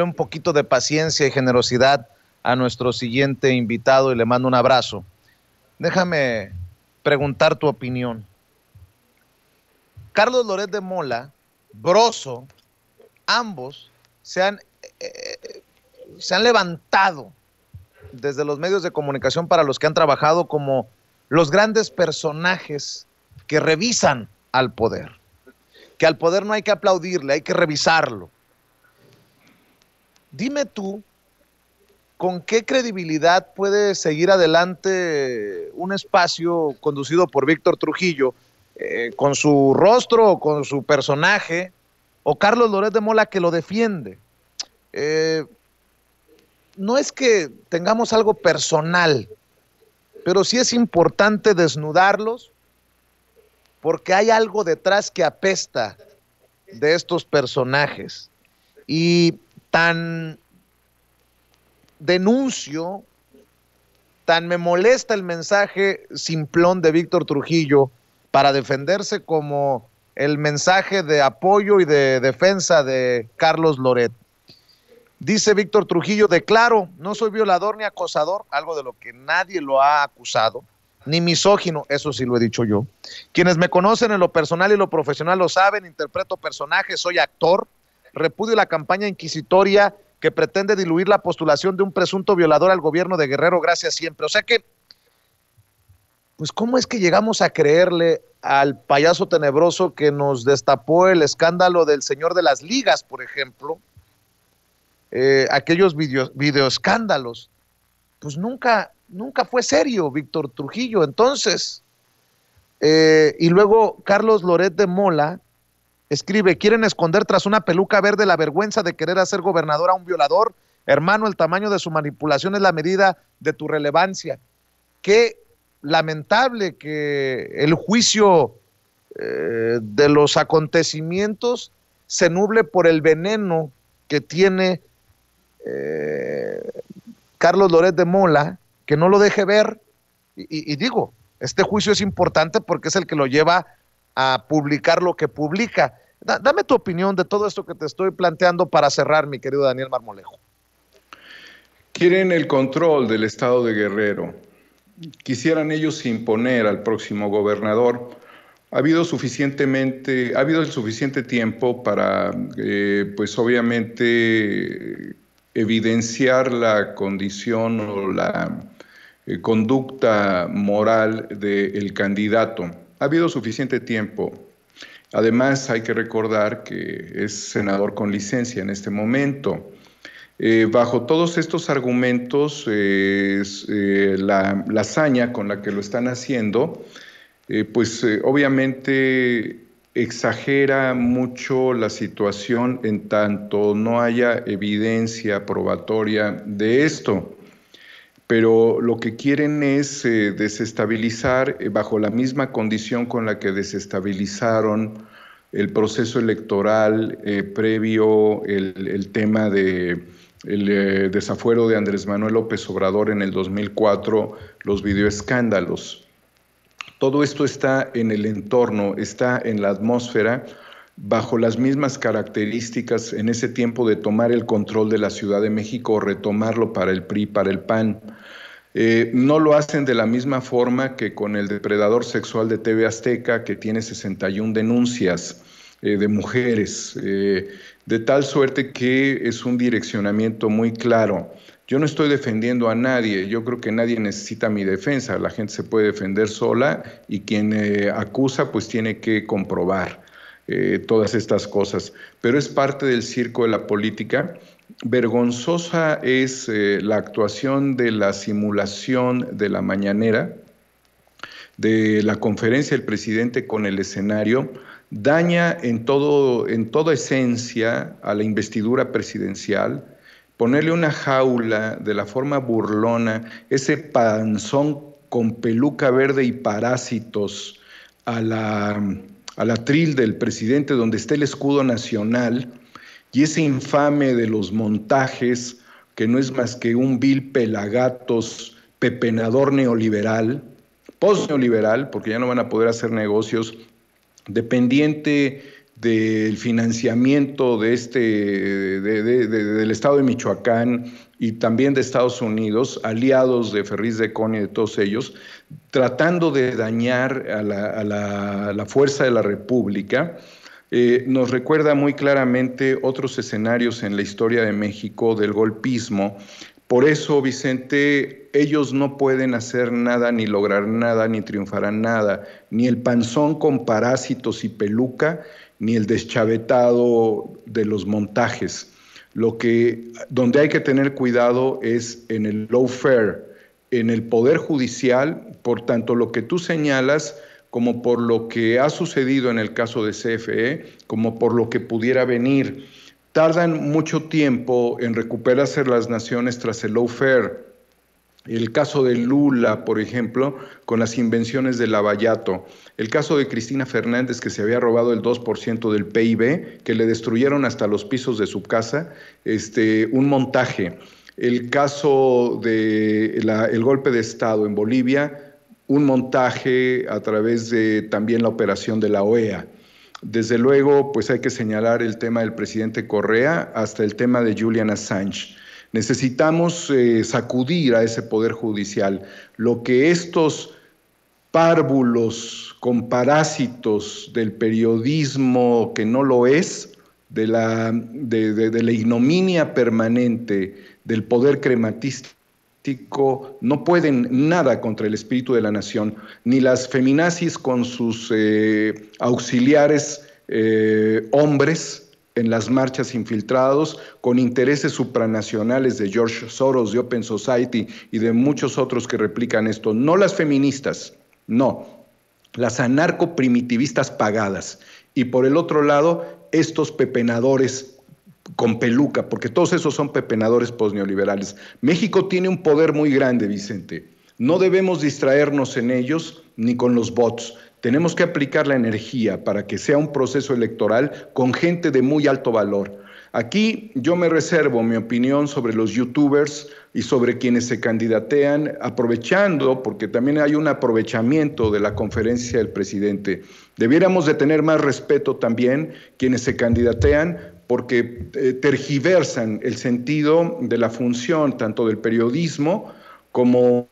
un poquito de paciencia y generosidad a nuestro siguiente invitado y le mando un abrazo. Déjame preguntar tu opinión. Carlos Loret de Mola, Broso, ambos se eh, eh, se han levantado desde los medios de comunicación para los que han trabajado como los grandes personajes que revisan al poder. Que al poder no hay que aplaudirle, hay que revisarlo. Dime tú, ¿con qué credibilidad puede seguir adelante un espacio conducido por Víctor Trujillo, eh, con su rostro o con su personaje, o Carlos Loret de Mola que lo defiende? Eh, no es que tengamos algo personal, pero sí es importante desnudarlos porque hay algo detrás que apesta de estos personajes. Y tan denuncio, tan me molesta el mensaje simplón de Víctor Trujillo para defenderse como el mensaje de apoyo y de defensa de Carlos Loret. Dice Víctor Trujillo, declaro, no soy violador ni acosador, algo de lo que nadie lo ha acusado, ni misógino, eso sí lo he dicho yo. Quienes me conocen en lo personal y lo profesional lo saben, interpreto personajes, soy actor, repudio la campaña inquisitoria que pretende diluir la postulación de un presunto violador al gobierno de Guerrero, gracias siempre. O sea que, pues ¿cómo es que llegamos a creerle al payaso tenebroso que nos destapó el escándalo del señor de las ligas, por ejemplo? Eh, aquellos video, videoescándalos. Pues nunca, nunca fue serio Víctor Trujillo. Entonces, eh, y luego Carlos Loret de Mola, Escribe, quieren esconder tras una peluca verde la vergüenza de querer hacer gobernador a un violador. Hermano, el tamaño de su manipulación es la medida de tu relevancia. Qué lamentable que el juicio eh, de los acontecimientos se nuble por el veneno que tiene eh, Carlos Loret de Mola, que no lo deje ver. y digo, este juicio es importante porque es el que lo lleva publicar lo que publica. dame tu opinión de todo esto que te estoy planteando para cerrar, mi querido Daniel Marmolejo. Quieren el control del estado de Guerrero. Quisieran ellos imponer al próximo gobernador. Ha habido suficientemente, ha habido el suficiente tiempo para, eh, pues obviamente, evidenciar la condición o la eh, conducta moral del candidato ha habido suficiente tiempo. Además, hay que recordar que es senador con licencia en este momento. Eh, bajo todos estos argumentos, eh, eh, la, la, hazaña con la que lo están haciendo, pues obviamente exagera mucho la situación en tanto no haya evidencia probatoria de esto pero lo que quieren es eh, desestabilizar eh, bajo la misma condición con la que desestabilizaron el proceso electoral eh, previo, el, tema de el desafuero de Andrés Manuel López Obrador en el 2004, los videoescándalos. Todo esto está en el entorno, está en la atmósfera, bajo las mismas características en ese tiempo de tomar el control de la Ciudad de México o retomarlo para el PRI, para el PAN. Eh, no lo hacen de la misma forma que con el depredador sexual de TV Azteca, que tiene 61 denuncias eh, de mujeres, eh, de tal suerte que es un direccionamiento muy claro. Yo no estoy defendiendo a nadie, yo creo que nadie necesita mi defensa, la gente se puede defender sola y quien acusa pues tiene que comprobar todas estas cosas, pero es parte del circo de la política vergonzosa es eh, la actuación de la simulación de la mañanera, de la conferencia del presidente con el escenario, daña en, todo, en toda esencia a la investidura presidencial, ponerle una jaula de la forma burlona, ese panzón con peluca verde y parásitos a la, a la tril del presidente donde está el escudo nacional, y ese infame de los montajes, que no es más que un vil pelagatos pepenador neoliberal, post-neoliberal, porque ya no van a poder hacer negocios, dependiente del financiamiento de este, del estado de Michoacán y también de Estados Unidos, aliados de Ferriz de Cone y de todos ellos, tratando de dañar a la fuerza de la República eh, nos recuerda muy claramente otros escenarios en la historia de México del golpismo. Por eso, Vicente, ellos no pueden hacer nada, ni lograr nada, ni triunfarán nada. Ni el panzón con parásitos y peluca, ni el deschavetado de los montajes. Lo que, donde hay que tener cuidado es en el lawfare, en el poder judicial, por tanto lo que tú señalas como por lo que ha sucedido en el caso de CFE, como por lo que pudiera venir. Tardan mucho tiempo en recuperarse las naciones tras el lawfare. El caso de Lula, por ejemplo, con las invenciones de Lavallato. El caso de Cristina Fernández, que se había robado el 2% del PIB, que le destruyeron hasta los pisos de su casa, este, un montaje. El caso del el golpe de Estado en Bolivia, un montaje a través de también la operación de la OEA. Desde luego, pues hay que señalar el tema del presidente Correa hasta el tema de Julian Assange. Necesitamos eh, sacudir a ese poder judicial. Lo que estos párvulos con parásitos del periodismo que no lo es, de la, de la ignominia permanente del poder crematista no pueden nada contra el espíritu de la nación, ni las feminazis con sus eh, auxiliares eh, hombres en las marchas infiltrados, con intereses supranacionales de George Soros, de Open Society y de muchos otros que replican esto. No las feministas, no, las anarcoprimitivistas pagadas. Y por el otro lado, estos pepenadores con peluca, porque todos esos son pepenadores posneoliberales. México tiene un poder muy grande, Vicente. No debemos distraernos en ellos ni con los bots. Tenemos que aplicar la energía para que sea un proceso electoral con gente de muy alto valor. Aquí yo me reservo mi opinión sobre los youtubers y sobre quienes se candidatean, aprovechando, porque también hay un aprovechamiento de la conferencia del presidente. Debiéramos de tener más respeto también quienes se candidatean porque eh, tergiversan el sentido de la función tanto del periodismo como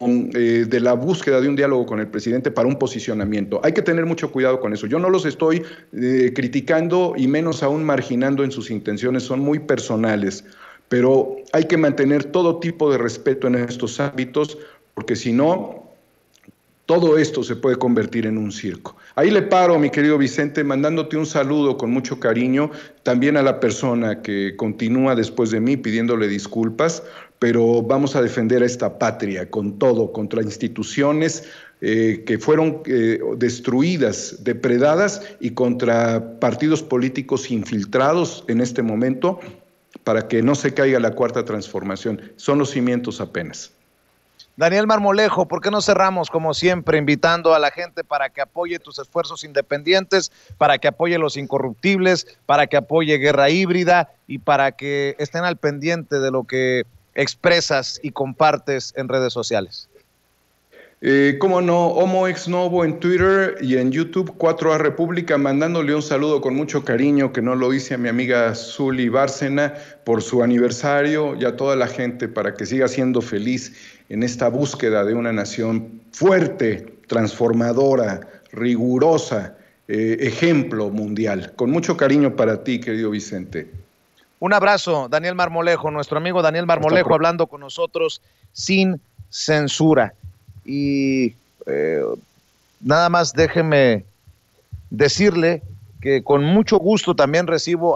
mm, eh, de la búsqueda de un diálogo con el presidente para un posicionamiento. Hay que tener mucho cuidado con eso. Yo no los estoy eh, criticando y menos aún marginando en sus intenciones, son muy personales, pero hay que mantener todo tipo de respeto en estos ámbitos porque si no, todo esto se puede convertir en un circo. Ahí le paro, mi querido Vicente, mandándote un saludo con mucho cariño también a la persona que continúa después de mí pidiéndole disculpas, pero vamos a defender a esta patria con todo, contra instituciones eh, que fueron eh, destruidas, depredadas y contra partidos políticos infiltrados en este momento para que no se caiga la cuarta transformación. Son los cimientos apenas. Daniel Marmolejo, ¿por qué no cerramos como siempre invitando a la gente para que apoye tus esfuerzos independientes, para que apoye los incorruptibles, para que apoye guerra híbrida y para que estén al pendiente de lo que expresas y compartes en redes sociales? Eh, como no, Homo Ex Novo en Twitter y en YouTube 4A República, mandándole un saludo con mucho cariño, que no lo hice a mi amiga Zuli Bárcena por su aniversario y a toda la gente para que siga siendo feliz en esta búsqueda de una nación fuerte, transformadora, rigurosa, eh, ejemplo mundial. Con mucho cariño para ti, querido Vicente. Un abrazo, Daniel Marmolejo, nuestro amigo Daniel Marmolejo, hablando con nosotros sin censura. Y eh, nada más déjeme decirle que con mucho gusto también recibo